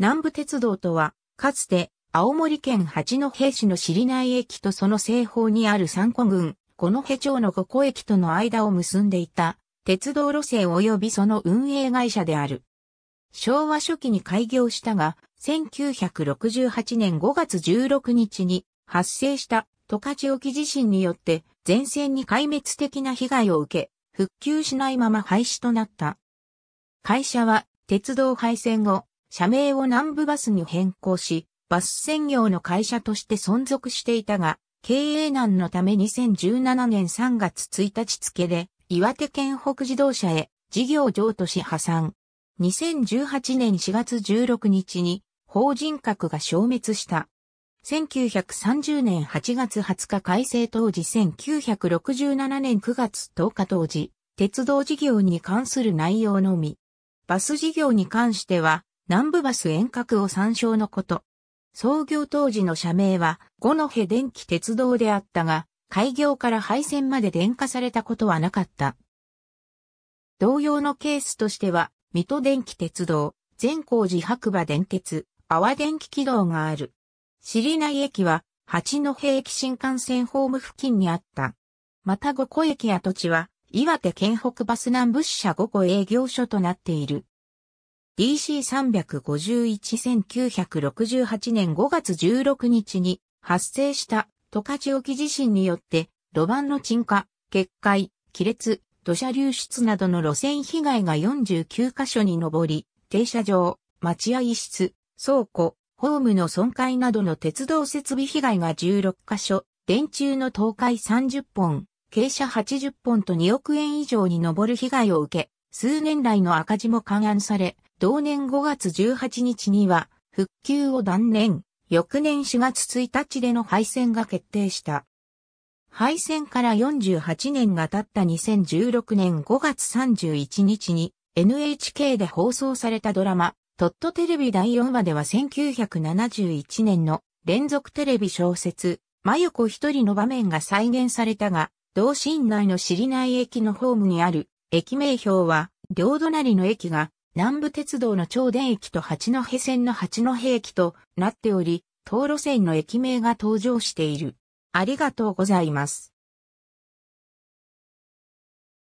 南部鉄道とは、かつて、青森県八戸市の知内駅とその西方にある三古郡、五戸町の五湖駅との間を結んでいた、鉄道路線及びその運営会社である。昭和初期に開業したが、1968年5月16日に発生した十勝沖地震によって全線に壊滅的な被害を受け、復旧しないまま廃止となった。会社は鉄道廃線後、社名を南部バスに変更し、バス専業の会社として存続していたが、経営難のため2017年3月1日付で、岩手県北自動車へ事業譲渡し破産。2018年4月16日に法人格が消滅した。1930年8月20日改正当時1967年9月10日当時、鉄道事業に関する内容のみ。バス事業に関しては、南部バス遠隔を参照のこと。創業当時の社名は、五の辺電気鉄道であったが、開業から廃線まで電化されたことはなかった。同様のケースとしては、水戸電気鉄道、善光寺白馬電鉄、阿波電気軌道がある。尻内駅は、八戸駅新幹線ホーム付近にあった。また五個駅跡地は、岩手県北バス南部社五湖営業所となっている。DC351-1968 年5月16日に発生した十勝沖地震によって路盤の沈下、決壊、亀裂、土砂流出などの路線被害が49カ所に上り、停車場、待合室、倉庫、ホームの損壊などの鉄道設備被害が16カ所、電柱の倒壊30本、傾斜80本と2億円以上に上る被害を受け、数年来の赤字も勘案され、同年5月18日には、復旧を断念、翌年4月1日での廃線が決定した。廃線から48年が経った2016年5月31日に NHK で放送されたドラマ、トットテレビ第4話では1971年の連続テレビ小説、真横一人の場面が再現されたが、同心内の知りない駅のホームにある駅名標は、両隣の駅が南部鉄道の長電駅と八戸線の八戸駅となっており、東路線の駅名が登場している。ありがとうございます。